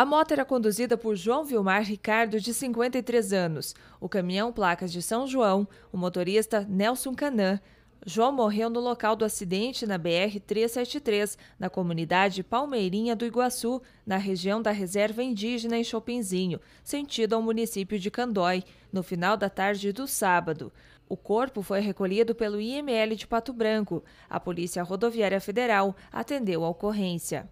A moto era conduzida por João Vilmar Ricardo, de 53 anos. O caminhão placas de São João, o motorista Nelson Canã. João morreu no local do acidente na BR-373, na comunidade Palmeirinha do Iguaçu, na região da reserva indígena em Chopinzinho, sentido ao município de Candói, no final da tarde do sábado. O corpo foi recolhido pelo IML de Pato Branco. A Polícia Rodoviária Federal atendeu a ocorrência.